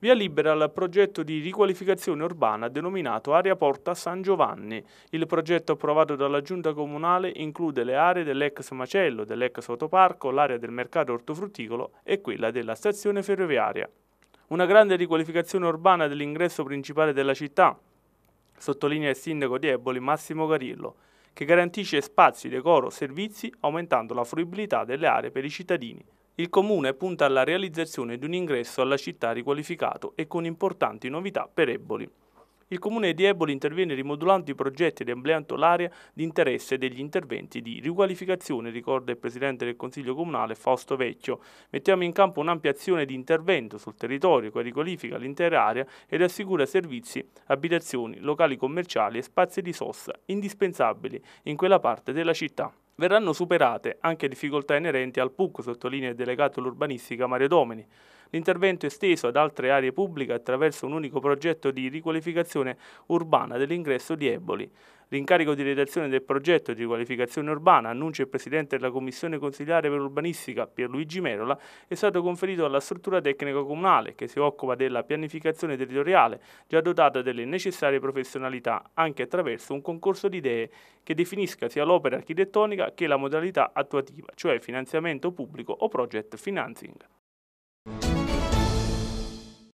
via libera al progetto di riqualificazione urbana denominato Area Porta San Giovanni. Il progetto approvato dalla Giunta Comunale include le aree dell'ex macello, dell'ex autoparco, l'area del mercato ortofrutticolo e quella della stazione ferroviaria. Una grande riqualificazione urbana dell'ingresso principale della città, sottolinea il sindaco di Eboli Massimo Carillo, che garantisce spazi, decoro, servizi, aumentando la fruibilità delle aree per i cittadini il Comune punta alla realizzazione di un ingresso alla città riqualificato e con importanti novità per Eboli. Il Comune di Eboli interviene rimodulando i progetti ed ampliando l'area di interesse degli interventi di riqualificazione, ricorda il Presidente del Consiglio Comunale Fausto Vecchio. Mettiamo in campo un'ampia azione di intervento sul territorio che riqualifica l'intera area ed assicura servizi, abitazioni, locali commerciali e spazi di sosta indispensabili in quella parte della città. Verranno superate anche difficoltà inerenti al PUC, sottolinea il delegato all'urbanistica Mario Domeni, L'intervento è esteso ad altre aree pubbliche attraverso un unico progetto di riqualificazione urbana dell'ingresso di Eboli. L'incarico di redazione del progetto di riqualificazione urbana, annuncia il Presidente della Commissione Consigliare per Urbanistica, Pierluigi Merola, è stato conferito alla struttura tecnica comunale che si occupa della pianificazione territoriale, già dotata delle necessarie professionalità, anche attraverso un concorso di idee che definisca sia l'opera architettonica che la modalità attuativa, cioè finanziamento pubblico o project financing.